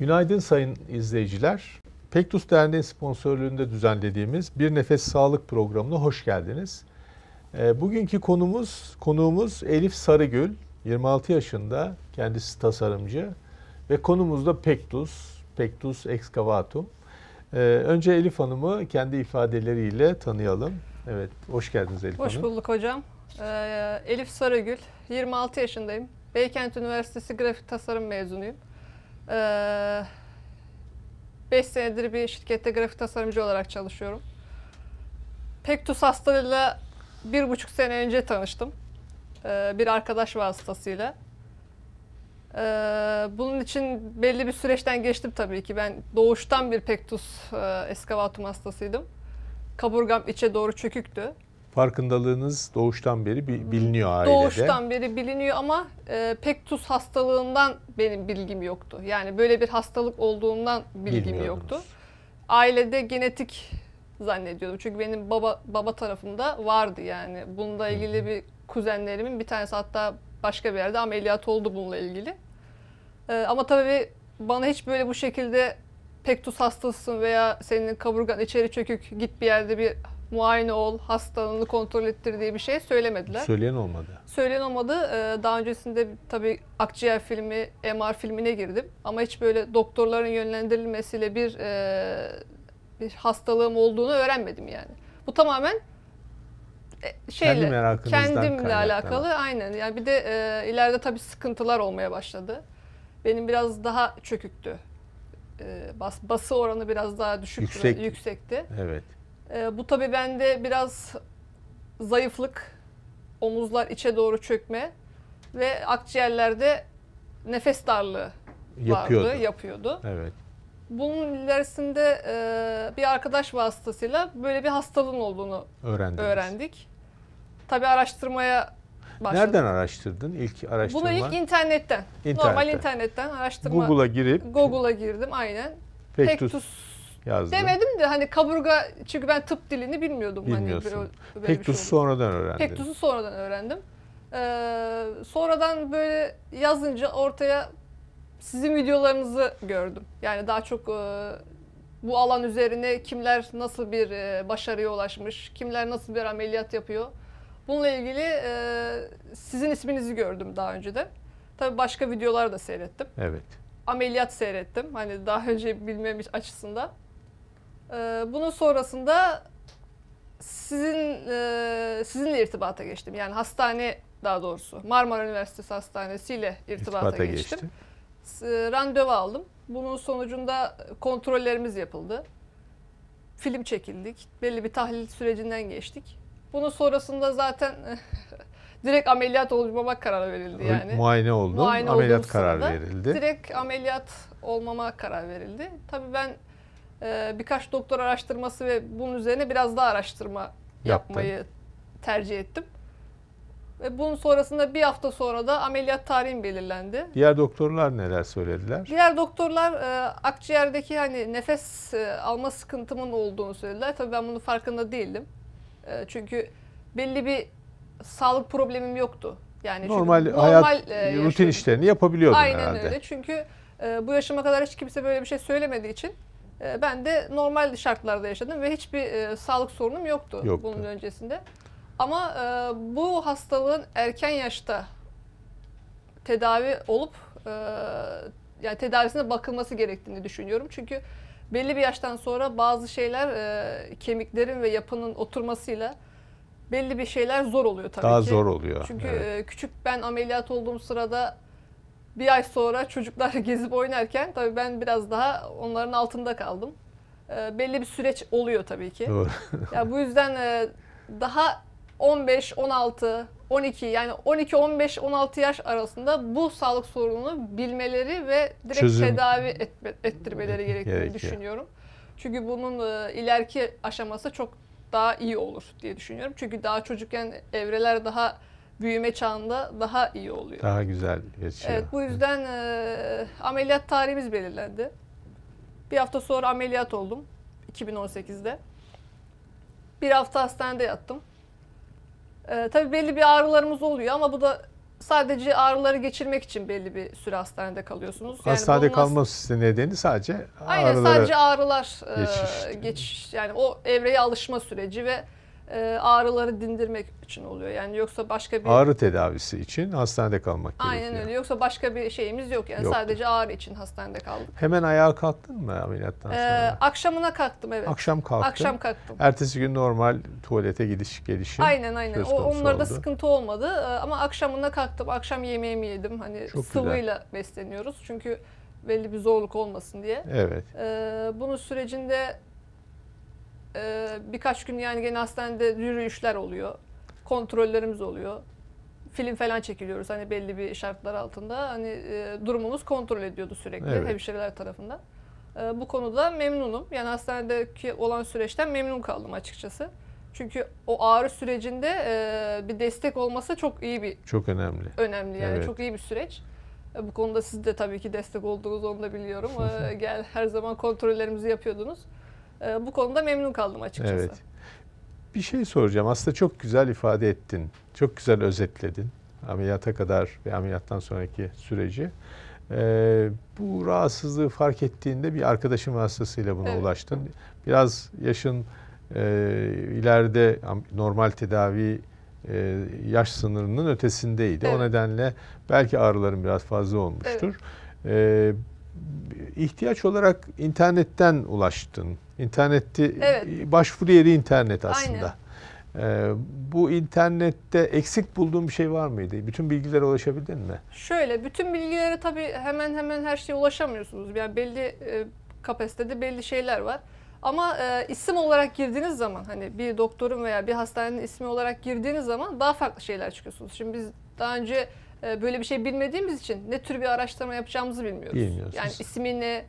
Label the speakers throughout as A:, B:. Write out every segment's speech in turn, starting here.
A: Günaydın sayın izleyiciler. Pektus Derneği sponsorluğunda düzenlediğimiz Bir Nefes Sağlık programına hoş geldiniz. Ee, bugünkü konumuz, konuğumuz Elif Sarıgül, 26 yaşında, kendisi tasarımcı ve konumuz da Pektus, Pektus Excavatum. Ee, önce Elif Hanım'ı kendi ifadeleriyle tanıyalım. Evet, hoş geldiniz Elif hoş Hanım. Hoş
B: bulduk hocam. Ee, Elif Sarıgül, 26 yaşındayım. Beykent Üniversitesi Grafik Tasarım mezunuyum. 5 ee, senedir bir şirkette grafik tasarımcı olarak çalışıyorum. Pektus hastalığıyla bir buçuk sene önce tanıştım. Ee, bir arkadaş vasıtasıyla. Ee, bunun için belli bir süreçten geçtim tabii ki. Ben doğuştan bir pektus e, eskavatum hastasıydım. Kaburgam içe doğru çöküktü
A: farkındalığınız doğuştan beri hmm. biliniyor ailede. Doğuştan
B: beri biliniyor ama e, pektus hastalığından benim bilgim yoktu. Yani böyle bir hastalık olduğundan bilgim yoktu. Ailede genetik zannediyordum. Çünkü benim baba baba tarafımda vardı yani. Bununla ilgili bir kuzenlerimin bir tanesi hatta başka bir yerde ameliyat oldu bununla ilgili. E, ama tabii bana hiç böyle bu şekilde pektus hastasın veya senin kaburgan içeri çökük git bir yerde bir muayene ol, hastalığını kontrol ettir diye bir şey söylemediler. Söyleyen olmadı. Söyleyen olmadı. Ee, daha öncesinde tabii akciğer filmi, MR filmine girdim. Ama hiç böyle doktorların yönlendirilmesiyle bir e, bir hastalığım olduğunu öğrenmedim yani. Bu tamamen e, şeyle, Kendi kendimle alakalı aynen. Yani bir de e, ileride tabii sıkıntılar olmaya başladı. Benim biraz daha çöküktü. bas, bası oranı biraz daha düşük, Yüksek. yüksekti. Evet. E, bu tabii bende biraz zayıflık, omuzlar içe doğru çökme ve akciğerlerde nefes darlığı
A: yapıyordu. vardı, yapıyordu.
B: Evet. Bunun ilerisinde e, bir arkadaş vasıtasıyla böyle bir hastalığın olduğunu Öğrendiniz. öğrendik. Tabii araştırmaya başladık. Nereden
A: araştırdın? ilk araştırma. Bunu ilk
B: internetten. İnternetten. Normal internetten araştırma. Google'a girip. Google'a girdim aynen. Pektus. Pektus yazdım. Demedim de hani kaburga çünkü ben tıp dilini bilmiyordum. Bilmiyorsun. Hani böyle, böyle Pektus'u şey sonradan öğrendim. Pektus'u sonradan öğrendim. Ee, sonradan böyle yazınca ortaya sizin videolarınızı gördüm. Yani daha çok e, bu alan üzerine kimler nasıl bir e, başarıya ulaşmış, kimler nasıl bir ameliyat yapıyor. Bununla ilgili e, sizin isminizi gördüm daha önce de. Tabii başka videolar da seyrettim. Evet. Ameliyat seyrettim. Hani daha önce bilmemiş açısından. Ee, bunun sonrasında sizin e, sizinle irtibata geçtim. Yani hastane daha doğrusu Marmara Üniversitesi Hastanesi ile irtibata, irtibata geçtim. geçtim. E, randevu aldım. Bunun sonucunda kontrollerimiz yapıldı. Film çekildik. Belli bir tahlil sürecinden geçtik. Bunun sonrasında zaten direkt ameliyat olmama kararı verildi yani. Muayene
A: oldu Muayene ameliyat kararı verildi. Direkt
B: ameliyat olmama karar verildi. Tabii ben ee, birkaç doktor araştırması ve bunun üzerine biraz daha araştırma Yaptım. yapmayı tercih ettim. Ve bunun sonrasında bir hafta sonra da ameliyat tarihim belirlendi.
A: Diğer doktorlar neler söylediler?
B: Diğer doktorlar e, akciğerdeki hani nefes e, alma sıkıntımın olduğunu söylediler. Tabii ben bunun farkında değildim. E, çünkü belli bir sağlık problemim yoktu. Yani normal, çünkü, hayat, normal rutin
A: işlerini yapabiliyordum. Aynen herhalde. Aynen öyle.
B: Çünkü bu yaşıma kadar hiç kimse böyle bir şey söylemediği için ee, ben de normal şartlarda yaşadım ve hiçbir e, sağlık sorunum yoktu, yoktu bunun öncesinde. Ama e, bu hastalığın erken yaşta tedavi olup e, yani tedavisine bakılması gerektiğini düşünüyorum. Çünkü belli bir yaştan sonra bazı şeyler e, kemiklerin ve yapının oturmasıyla belli bir şeyler zor oluyor tabii Daha ki. Daha zor oluyor. Çünkü evet. e, küçük ben ameliyat olduğum sırada bir ay sonra çocuklar gezip oynarken tabii ben biraz daha onların altında kaldım. E, belli bir süreç oluyor tabii ki. Doğru. ya bu yüzden e, daha 15, 16, 12 yani 12, 15, 16 yaş arasında bu sağlık sorununu bilmeleri ve direkt Çözüm. tedavi etme, ettirmeleri gerektiğini Gerekiyor. düşünüyorum. Çünkü bunun e, ileriki aşaması çok daha iyi olur diye düşünüyorum. Çünkü daha çocukken evreler daha büyüme çağında daha iyi oluyor.
A: Daha güzel geçiyor. Evet,
B: bu yüzden e, ameliyat tarihimiz belirlendi. Bir hafta sonra ameliyat oldum 2018'de. Bir hafta hastanede yattım. E, tabii belli bir ağrılarımız oluyor ama bu da sadece ağrıları geçirmek için belli bir süre hastanede kalıyorsunuz. Yani hastanede
A: kalması nedeni sadece Aynen ağrıları sadece ağrılar e,
B: geçiş. geçiş yani o evreye alışma süreci ve e, ağrıları dindirmek için oluyor. Yani yoksa başka bir ağrı
A: tedavisi için hastanede kalmak gerekiyor. Aynen
B: öyle. Yoksa başka bir şeyimiz yok. Yani Yoktu. sadece ağrı için hastanede kaldık.
A: Hemen ayağa kalktın mı ameliyattan e, sonra? Ee,
B: akşamına kalktım evet. Akşam kalktım. Akşam kalktım. Ertesi
A: gün normal tuvalete gidiş gelişim. Aynen aynen. O, onlarda oldu.
B: sıkıntı olmadı e, ama akşamına kalktım. Akşam yemeğimi yedim. Hani Çok sıvıyla güzel. besleniyoruz. Çünkü belli bir zorluk olmasın diye. Evet. Ee, bunun sürecinde e, birkaç gün yani gene hastanede yürüyüşler oluyor. Kontrollerimiz oluyor. Film falan çekiliyoruz hani belli bir şartlar altında. Hani e, durumumuz kontrol ediyordu sürekli Evet. hemşireler tarafından. Ee, bu konuda memnunum. Yani hastanedeki olan süreçten memnun kaldım açıkçası. Çünkü o ağrı sürecinde e, bir destek olması çok iyi bir Çok önemli. önemli yani Evet. çok iyi bir süreç. E, bu konuda siz de tabii ki destek olduğunuz onu da biliyorum. Gel her zaman kontrollerimizi yapıyordunuz. Ee, bu konuda memnun kaldım açıkçası. Evet.
A: Bir şey soracağım. Aslında çok güzel ifade ettin. Çok güzel özetledin. Ameliyata kadar ve ameliyattan sonraki süreci. Ee, bu rahatsızlığı fark ettiğinde bir arkadaşım vasıtasıyla buna evet. ulaştın. Biraz yaşın e, ileride normal tedavi e, yaş sınırının ötesindeydi. Evet. O nedenle belki ağrıların biraz fazla olmuştur. Evet. Ee, ihtiyaç olarak internetten ulaştın İnternette evet. E, başvuru yeri internet aslında. Ee, bu internette eksik bulduğum bir şey var mıydı? Bütün bilgilere ulaşabildin mi?
B: Şöyle, bütün bilgilere tabii hemen hemen her şeye ulaşamıyorsunuz. Yani belli e, kapasitede belli şeyler var. Ama e, isim olarak girdiğiniz zaman hani bir doktorun veya bir hastanenin ismi olarak girdiğiniz zaman daha farklı şeyler çıkıyorsunuz. Şimdi biz daha önce e, böyle bir şey bilmediğimiz için ne tür bir araştırma yapacağımızı bilmiyoruz. Yani ismi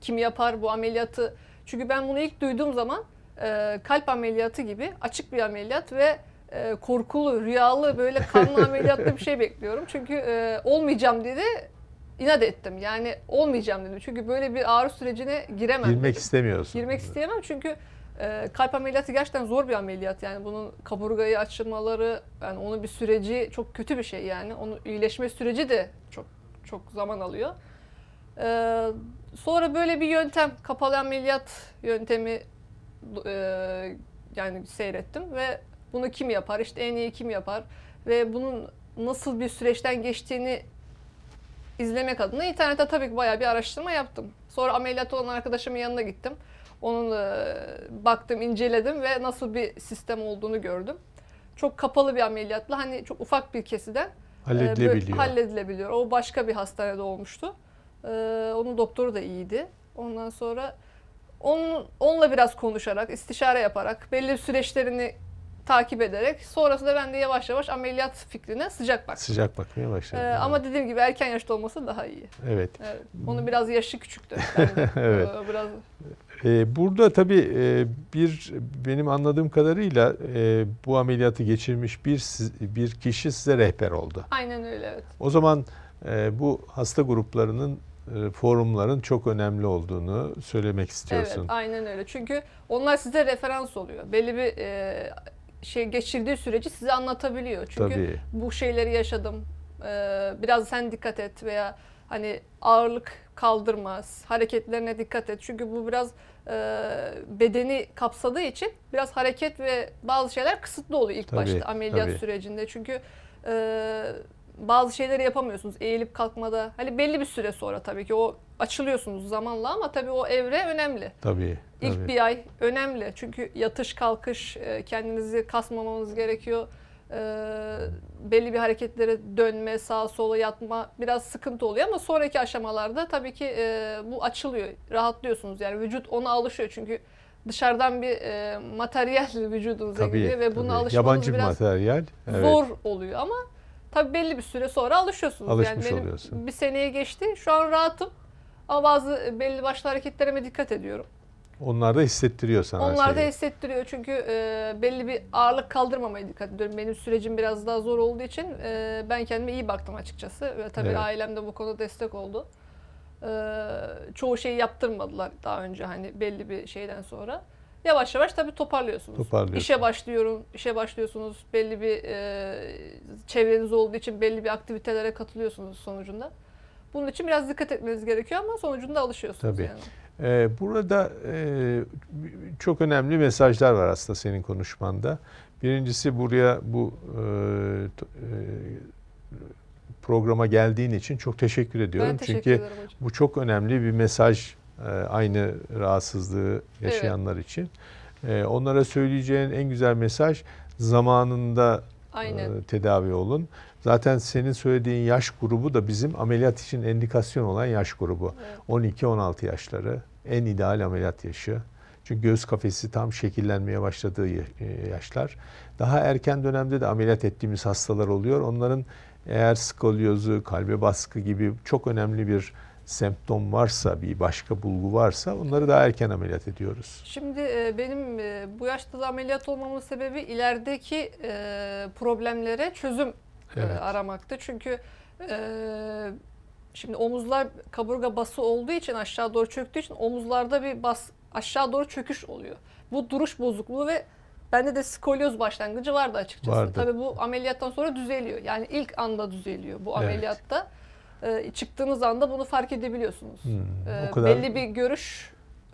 B: kim yapar bu ameliyatı çünkü ben bunu ilk duyduğum zaman e, kalp ameliyatı gibi açık bir ameliyat ve e, korkulu, rüyalı böyle kanlı ameliyatlı bir şey bekliyorum. Çünkü e, olmayacağım dedi inat ettim. Yani olmayacağım dedim. Çünkü böyle bir ağrı sürecine giremem. Girmek dedim. istemiyorsun. Girmek isteyemem çünkü e, kalp ameliyatı gerçekten zor bir ameliyat. Yani bunun kaburgayı açmaları, yani onun bir süreci çok kötü bir şey yani. Onun iyileşme süreci de çok çok zaman alıyor. E, Sonra böyle bir yöntem, kapalı ameliyat yöntemi e, yani seyrettim ve bunu kim yapar, işte en iyi kim yapar ve bunun nasıl bir süreçten geçtiğini izlemek adına internette tabii ki bayağı bir araştırma yaptım. Sonra ameliyat olan arkadaşımın yanına gittim. Onun e, baktım, inceledim ve nasıl bir sistem olduğunu gördüm. Çok kapalı bir ameliyatla hani çok ufak bir kesiden e, halledilebiliyor. E, halledilebiliyor. O başka bir hastanede olmuştu. Ee, onun doktoru da iyiydi. Ondan sonra onun, onunla biraz konuşarak, istişare yaparak, belli süreçlerini takip ederek sonrasında ben de yavaş yavaş ameliyat fikrine sıcak baktım.
A: Sıcak bakmaya başladım. Ee,
B: ama dediğim gibi erken yaşta olması daha iyi. Evet. evet. Onun biraz yaşı küçüktü.
A: evet. Ee, biraz... Ee, burada tabii e, bir benim anladığım kadarıyla e, bu ameliyatı geçirmiş bir bir kişi size rehber oldu. Aynen öyle evet. O zaman e, bu hasta gruplarının e, forumların çok önemli olduğunu söylemek istiyorsun. Evet
B: aynen öyle. Çünkü onlar size referans oluyor. Belli bir e, şey geçirdiği süreci size anlatabiliyor. Çünkü Tabii. bu şeyleri yaşadım. E, biraz sen dikkat et veya hani ağırlık kaldırmaz. Hareketlerine dikkat et. Çünkü bu biraz e, bedeni kapsadığı için biraz hareket ve bazı şeyler kısıtlı oluyor ilk tabii, başta ameliyat tabii. sürecinde. Çünkü e, bazı şeyleri yapamıyorsunuz. Eğilip kalkmada. Hani belli bir süre sonra tabii ki o açılıyorsunuz zamanla ama tabii o evre önemli.
A: Tabii. tabii.
B: bir ay önemli. Çünkü yatış kalkış e, kendinizi kasmamanız gerekiyor. Ee, belli bir hareketlere dönme, sağa sola yatma biraz sıkıntı oluyor ama sonraki aşamalarda tabii ki e, bu açılıyor. Rahatlıyorsunuz yani vücut ona alışıyor çünkü dışarıdan bir e, materyal vücudunuza tabii, giriyor ve buna tabii. alışmanız Yabancı biraz
A: materyal. Evet. zor
B: oluyor ama Tabii belli bir süre sonra alışıyorsunuz. Alışmış yani benim oluyorsun. Bir seneye geçti. Şu an rahatım. Ama bazı belli başlı hareketlerime dikkat ediyorum.
A: Onlar da hissettiriyor sana Onlar şeyi. da
B: hissettiriyor çünkü e, belli bir ağırlık kaldırmamaya dikkat ediyorum. Benim sürecim biraz daha zor olduğu için e, ben kendime iyi baktım açıkçası. Ve tabii evet. ailem de bu konuda destek oldu. E, çoğu şeyi yaptırmadılar daha önce hani belli bir şeyden sonra yavaş yavaş tabii toparlıyorsunuz. Toparlıyorsun. İşe başlıyorum, işe başlıyorsunuz. Belli bir e, çevreniz olduğu için belli bir aktivitelere katılıyorsunuz sonucunda. Bunun için biraz dikkat etmeniz gerekiyor ama sonucunda alışıyorsunuz tabii. yani.
A: Ee, burada e, çok önemli mesajlar var aslında senin konuşmanda. Birincisi buraya bu e, e, programa geldiğin için çok teşekkür ediyorum. Ben teşekkür Çünkü bu çok önemli bir mesaj ee, aynı rahatsızlığı yaşayanlar evet. için. Ee, onlara söyleyeceğin en güzel mesaj zamanında Aynen. E, tedavi olun. Zaten senin söylediğin yaş grubu da bizim ameliyat için endikasyon olan yaş grubu. Evet. 12-16 yaşları en ideal ameliyat yaşı. Çünkü göz kafesi tam şekillenmeye başladığı e, yaşlar. Daha erken dönemde de ameliyat ettiğimiz hastalar oluyor. Onların eğer skolyozu, kalbe baskı gibi çok önemli bir semptom varsa, bir başka bulgu varsa onları daha erken ameliyat ediyoruz.
B: Şimdi e, benim e, bu yaşta da ameliyat olmamın sebebi ilerideki e, problemlere çözüm evet. aramaktı. Çünkü şimdi omuzlar kaburga bası olduğu için aşağı doğru çöktüğü için omuzlarda bir bas aşağı doğru çöküş oluyor. Bu duruş bozukluğu ve bende de skolyoz başlangıcı vardı açıkçası. Vardı. Tabii bu ameliyattan sonra düzeliyor. Yani ilk anda düzeliyor bu ameliyatta. Evet. E, çıktığınız anda bunu fark edebiliyorsunuz. Hmm, e, o kadar... Belli bir görüş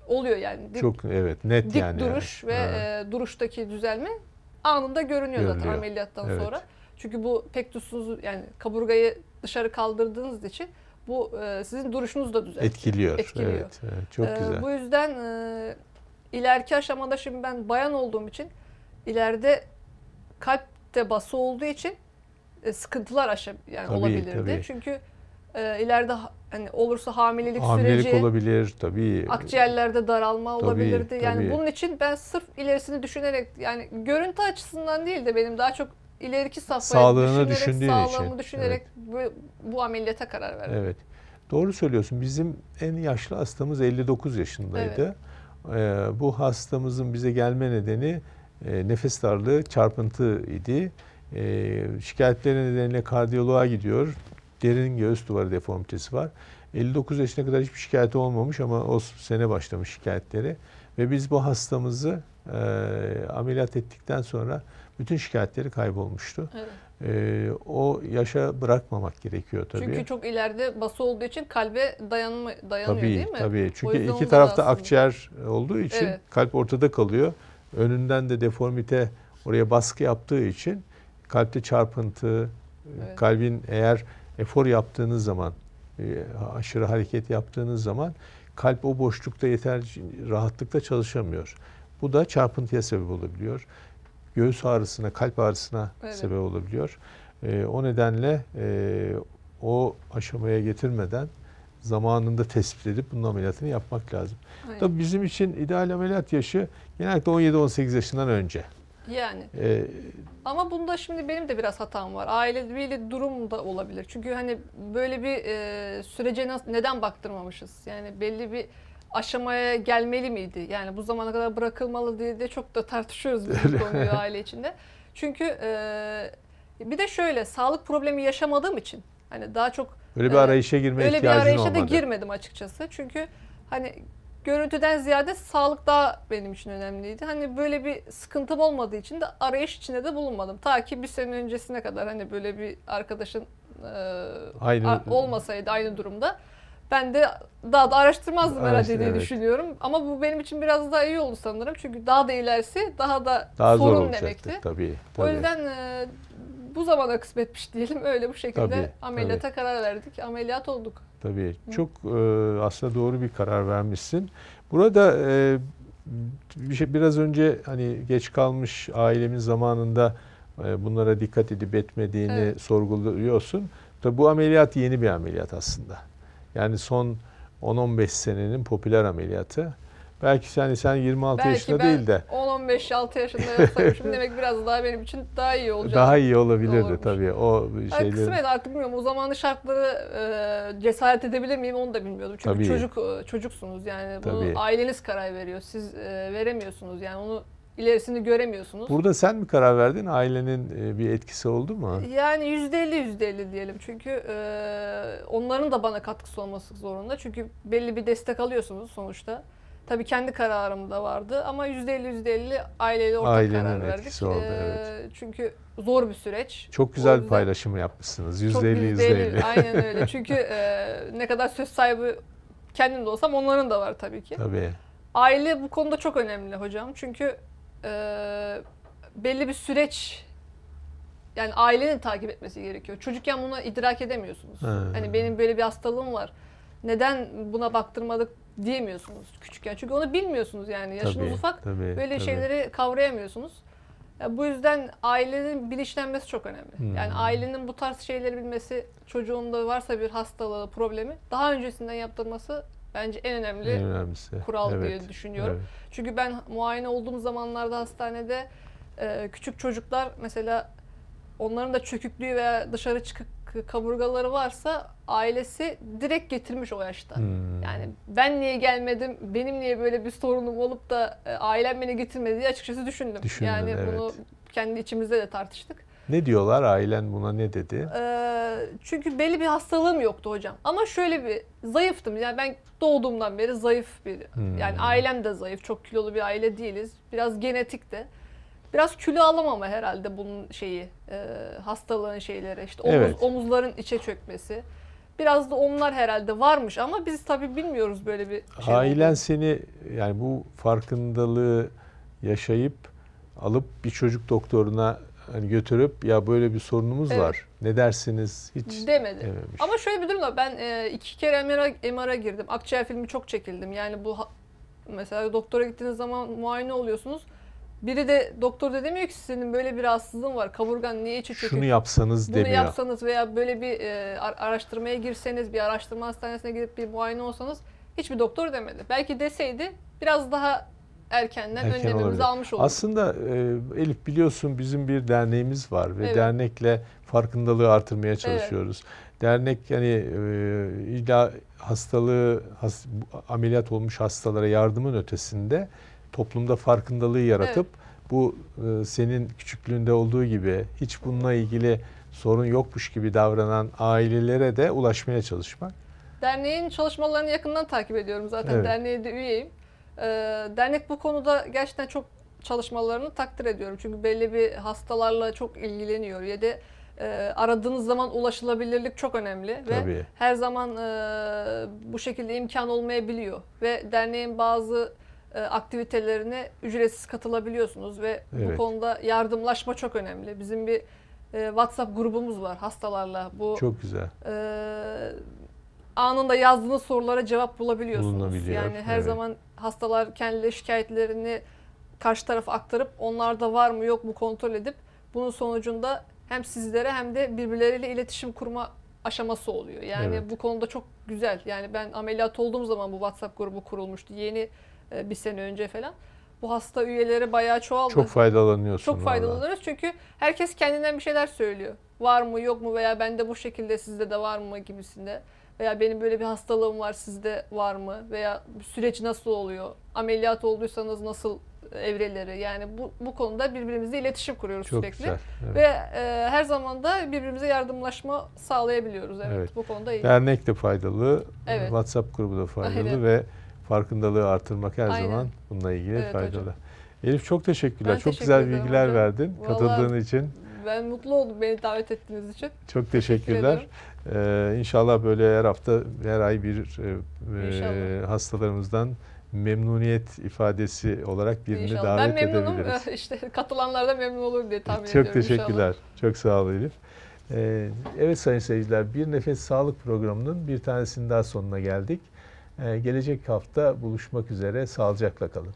B: oluyor yani. Dik, Çok evet net dik yani. duruş yani. ve evet. E, duruştaki düzelme anında görünüyor, görünüyor. zaten ameliyattan evet. sonra. Çünkü bu pektusunuzu yani kaburgayı dışarı kaldırdığınız için bu sizin duruşunuz da düzeltiyor. Etkiliyor. Etkiliyor. Evet, evet çok e, güzel. Bu yüzden e, ileriki aşamada şimdi ben bayan olduğum için ileride kalpte bası olduğu için e, sıkıntılar aşa yani tabii, olabilirdi. Tabii. Çünkü e, ileride hani olursa hamilelik, hamilelik süreci
A: olabilir tabii.
B: Akciğerlerde daralma tabii, olabilirdi. Tabii. Yani bunun için ben sırf ilerisini düşünerek yani görüntü açısından değil de benim daha çok ileriki safhaya sağlığını düşünerek, sağlığımı için. düşünerek evet. bu, bu ameliyata karar verdim.
A: Evet. Doğru söylüyorsun. Bizim en yaşlı hastamız 59 yaşındaydı. Evet. Ee, bu hastamızın bize gelme nedeni e, nefes darlığı, çarpıntı idi. E, şikayetleri nedeniyle kardiyoloğa gidiyor. Derin göğüs duvarı deformitesi var. 59 yaşına kadar hiçbir şikayeti olmamış ama o sene başlamış şikayetleri. Ve biz bu hastamızı e, ameliyat ettikten sonra bütün şikayetleri kaybolmuştu. Evet. E, o yaşa bırakmamak gerekiyor tabii. Çünkü
B: çok ileride bası olduğu için kalbe dayanma, dayanıyor tabii, değil mi? Tabii çünkü iki tarafta akciğer
A: olduğu için evet. kalp ortada kalıyor. Önünden de deformite oraya baskı yaptığı için kalpte çarpıntı, evet. kalbin eğer efor yaptığınız zaman, e, aşırı hareket yaptığınız zaman kalp o boşlukta yeter rahatlıkla çalışamıyor. Bu da çarpıntıya sebep olabiliyor. Göğüs ağrısına, kalp ağrısına evet. sebep olabiliyor. E, o nedenle e, o aşamaya getirmeden zamanında tespit edip bunun ameliyatını yapmak lazım. Aynen. Tabii bizim için ideal ameliyat yaşı genellikle 17-18 yaşından önce. Yani. Ee,
B: Ama bunda şimdi benim de biraz hatam var. Aileviyle durum da olabilir. Çünkü hani böyle bir e, sürece nasıl, neden baktırmamışız? Yani belli bir aşamaya gelmeli miydi? Yani bu zamana kadar bırakılmalı diye de çok da tartışıyoruz bu konuyu aile içinde. Çünkü e, bir de şöyle sağlık problemi yaşamadığım için hani daha çok öyle bir e, arayışa girmeye öyle bir ihtiyacın arayışa olmadı. da girmedim açıkçası. Çünkü hani görüntüden ziyade sağlık daha benim için önemliydi. Hani böyle bir sıkıntım olmadığı için de arayış içinde de bulunmadım. Ta ki bir sene öncesine kadar hani böyle bir arkadaşın e, aynı, olmasaydı aynı durumda ben de daha da araştırmazdım Araştır, herhalde diye evet. düşünüyorum. Ama bu benim için biraz daha iyi oldu sanırım. Çünkü daha da ilerisi daha da daha sorun zor olacaktı, demekti. Tabii, tabii. O yüzden e, bu zamana kısmetmiş diyelim. Öyle bu şekilde tabii, ameliyata tabii. karar verdik. Ameliyat olduk.
A: Tabii. Hı. Çok e, aslında doğru bir karar vermişsin. Burada e, bir şey biraz önce hani geç kalmış ailemin zamanında e, bunlara dikkat edip etmediğini evet. sorguluyorsun. Tabii bu ameliyat yeni bir ameliyat aslında. Yani son 10-15 senenin popüler ameliyatı. Belki sen sen 26 Belki yaşında ben değil de
B: 10-15 6 yaşında yapsaymışım demek biraz daha benim için daha iyi olacak. Daha
A: iyi olabilirdi olurmuş. tabii. O şeyleri. Kısmet
B: artık bilmiyorum. O zamanın şartları e, cesaret edebilir miyim onu da bilmiyordum. Çünkü tabii. çocuk e, çocuksunuz yani. Bunu aileniz karar veriyor. Siz e, veremiyorsunuz. Yani onu ilerisini göremiyorsunuz. Burada
A: sen mi karar verdin? Ailenin e, bir etkisi oldu mu?
B: Yani yüzde elli yüzde elli diyelim. Çünkü e, onların da bana katkısı olması zorunda. Çünkü belli bir destek alıyorsunuz sonuçta. Tabii kendi kararım da vardı ama %50 %50 aileyle ortak Ailenin karar verdik. Oldu, ee, evet. Çünkü zor bir süreç. Çok güzel bir paylaşım
A: yapmışsınız. %50 çok %50. %50. Aynen öyle. Çünkü
B: e, ne kadar söz sahibi kendim de olsam onların da var tabii ki. Tabii. Aile bu konuda çok önemli hocam. Çünkü e, belli bir süreç yani ailenin takip etmesi gerekiyor. Çocukken bunu idrak edemiyorsunuz. Ha. Hani benim böyle bir hastalığım var. Neden buna baktırmadık diyemiyorsunuz küçükken. Çünkü onu bilmiyorsunuz yani. Yaşınız tabii, ufak. Tabii, böyle tabii. şeyleri kavrayamıyorsunuz. Ya bu yüzden ailenin bilinçlenmesi çok önemli. Hmm. Yani ailenin bu tarz şeyleri bilmesi, çocuğunda varsa bir hastalığı, problemi daha öncesinden yaptırması bence en önemli kural evet. diye düşünüyorum. Evet. Çünkü ben muayene olduğum zamanlarda hastanede küçük çocuklar mesela onların da çöküklüğü veya dışarı çıkıp kaburgaları varsa ailesi direkt getirmiş o yaşta. Hmm. Yani ben niye gelmedim, benim niye böyle bir sorunum olup da e, ailem beni getirmedi diye açıkçası düşündüm. düşündüm yani evet. bunu kendi içimizde de tartıştık.
A: Ne diyorlar? Ailen buna ne dedi?
B: Ee, çünkü belli bir hastalığım yoktu hocam. Ama şöyle bir zayıftım. Yani ben doğduğumdan beri zayıf bir. Hmm. Yani ailem de zayıf. Çok kilolu bir aile değiliz. Biraz genetik de. Biraz kilo alamama herhalde bunun şeyi e, hastalığın şeyleri işte omuz, evet. omuzların içe çökmesi. Biraz da onlar herhalde varmış ama biz tabii bilmiyoruz böyle bir
A: şey. Ailen oldu. seni yani bu farkındalığı yaşayıp alıp bir çocuk doktoruna hani götürüp ya böyle bir sorunumuz evet. var. Ne dersiniz? Hiç demedi. Dememiş.
B: Ama şöyle bir durum var. Ben e, iki kere MR'a, MR'a girdim. Akciğer filmi çok çekildim. Yani bu mesela doktora gittiğiniz zaman muayene oluyorsunuz. Biri de doktor da demiyor ki senin böyle bir rahatsızlığın var. Kaburgan niye çıkıyor? Şunu yapsanız Bunu demiyor. yapsanız veya böyle bir e, araştırmaya girseniz, bir araştırma hastanesine gidip bir muayene olsanız hiçbir doktor demedi. Belki deseydi biraz daha erkenden Erken önlemimizi olabilir. almış oluruz.
A: Aslında e, Elif biliyorsun bizim bir derneğimiz var ve evet. dernekle farkındalığı artırmaya çalışıyoruz. Evet. Dernek yani e, illa hastalığı has, ameliyat olmuş hastalara yardımın ötesinde toplumda farkındalığı yaratıp evet. bu e, senin küçüklüğünde olduğu gibi hiç bununla ilgili sorun yokmuş gibi davranan ailelere de ulaşmaya çalışmak.
B: Derneğin çalışmalarını yakından takip ediyorum zaten. Evet. Derneğe de üyeyim. E, dernek bu konuda gerçekten çok çalışmalarını takdir ediyorum. Çünkü belli bir hastalarla çok ilgileniyor ya da e, aradığınız zaman ulaşılabilirlik çok önemli ve Tabii. her zaman e, bu şekilde imkan olmayabiliyor ve derneğin bazı e, aktivitelerine ücretsiz katılabiliyorsunuz ve evet. bu konuda yardımlaşma çok önemli. Bizim bir e, WhatsApp grubumuz var hastalarla. Bu çok güzel. E, anında yazdığınız sorulara cevap bulabiliyorsunuz. Yani her evet. zaman hastalar kendileri şikayetlerini karşı tarafa aktarıp onlarda var mı yok mu kontrol edip bunun sonucunda hem sizlere hem de birbirleriyle iletişim kurma aşaması oluyor. Yani evet. bu konuda çok güzel. Yani ben ameliyat olduğum zaman bu WhatsApp grubu kurulmuştu. Yeni e, bir sene önce falan. Bu hasta üyeleri bayağı çoğaldı. Çok faydalanıyorsun. Çok faydalanıyoruz çünkü herkes kendinden bir şeyler söylüyor. Var mı yok mu veya bende bu şekilde sizde de var mı gibisinde. Veya benim böyle bir hastalığım var sizde var mı? Veya süreci nasıl oluyor? Ameliyat olduysanız nasıl evreleri. Yani bu, bu konuda birbirimizle iletişim kuruyoruz Çok sürekli. Güzel, evet. Ve e, her zaman da birbirimize yardımlaşma sağlayabiliyoruz. Evet, evet. bu konuda iyi.
A: Dernek de faydalı, evet. WhatsApp grubu da faydalı Aynen. ve farkındalığı artırmak her Aynen. zaman bununla ilgili evet, faydalı. Hocam. Elif çok teşekkürler. Ben çok teşekkür güzel bilgiler hocam. verdin. Vallahi katıldığın için.
B: Ben mutlu oldum beni davet ettiğiniz için.
A: Çok teşekkürler. Teşekkür ee, inşallah böyle her hafta, her ay bir e, e hastalarımızdan memnuniyet ifadesi olarak birini inşallah. davet ben memnunum. edebiliriz.
B: işte katılanlar da memnun olur diye tahmin çok ediyorum. Çok teşekkürler.
A: Inşallah. Çok sağ ol Elif. Ee, evet sayın seyirciler Bir Nefes Sağlık programının bir tanesinin daha sonuna geldik. Ee, gelecek hafta buluşmak üzere. Sağlıcakla kalın.